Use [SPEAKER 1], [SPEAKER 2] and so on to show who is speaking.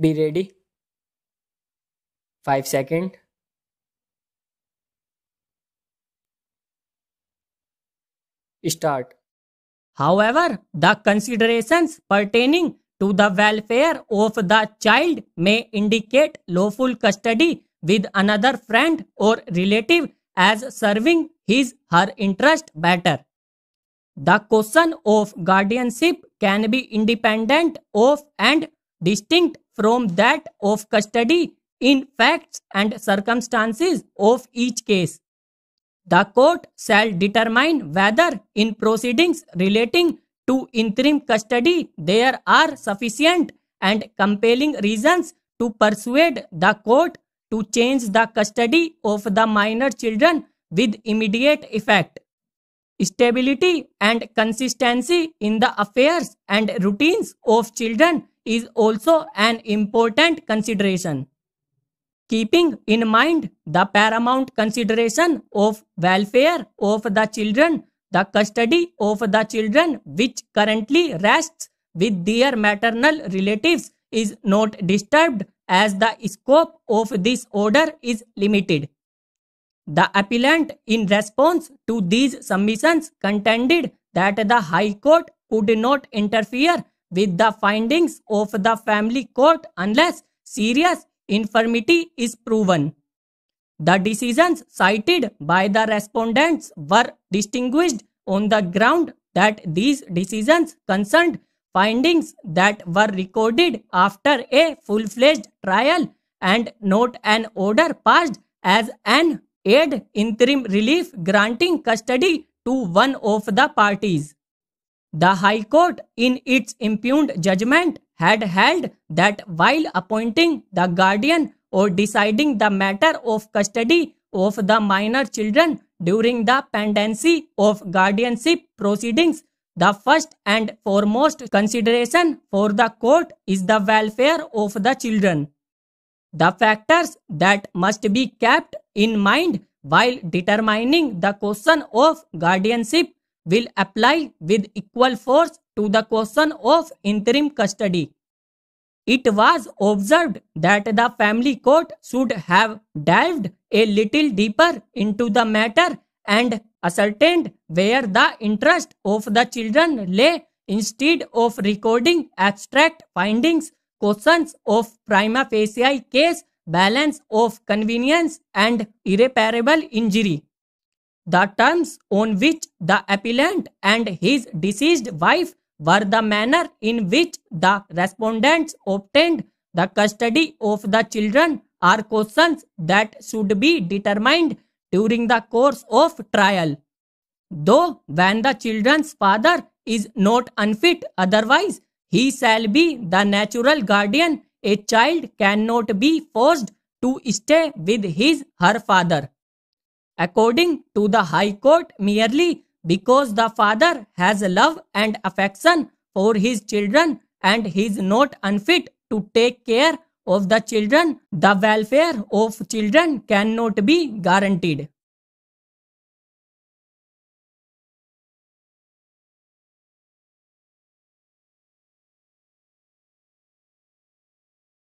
[SPEAKER 1] be ready 5 second start however the considerations pertaining to the welfare of the child may indicate lawful custody with another friend or relative as serving his her interest better the question of guardianship can be independent of and distinct from that of custody in facts and circumstances of each case. The court shall determine whether in proceedings relating to interim custody there are sufficient and compelling reasons to persuade the court to change the custody of the minor children with immediate effect. Stability and consistency in the affairs and routines of children is also an important consideration. Keeping in mind the paramount consideration of welfare of the children, the custody of the children which currently rests with their maternal relatives is not disturbed as the scope of this order is limited. The appellant in response to these submissions contended that the High Court could not interfere with the findings of the family court unless serious infirmity is proven. The decisions cited by the respondents were distinguished on the ground that these decisions concerned findings that were recorded after a full-fledged trial and not an order passed as an aid interim relief granting custody to one of the parties. The High Court, in its impugned judgment, had held that while appointing the guardian or deciding the matter of custody of the minor children during the pendency of guardianship proceedings, the first and foremost consideration for the court is the welfare of the children. The factors that must be kept in mind while determining the question of guardianship will apply with equal force to the question of interim custody. It was observed that the family court should have delved a little deeper into the matter and ascertained where the interest of the children lay instead of recording abstract findings, questions of prima facie case, balance of convenience and irreparable injury. The terms on which the appellant and his deceased wife were the manner in which the respondents obtained the custody of the children are questions that should be determined during the course of trial. Though when the children's father is not unfit otherwise, he shall be the natural guardian. A child cannot be forced to stay with his her father according to the High Court, merely because the father has love and affection for his children and he is not unfit to take care of the children, the welfare of children cannot be guaranteed.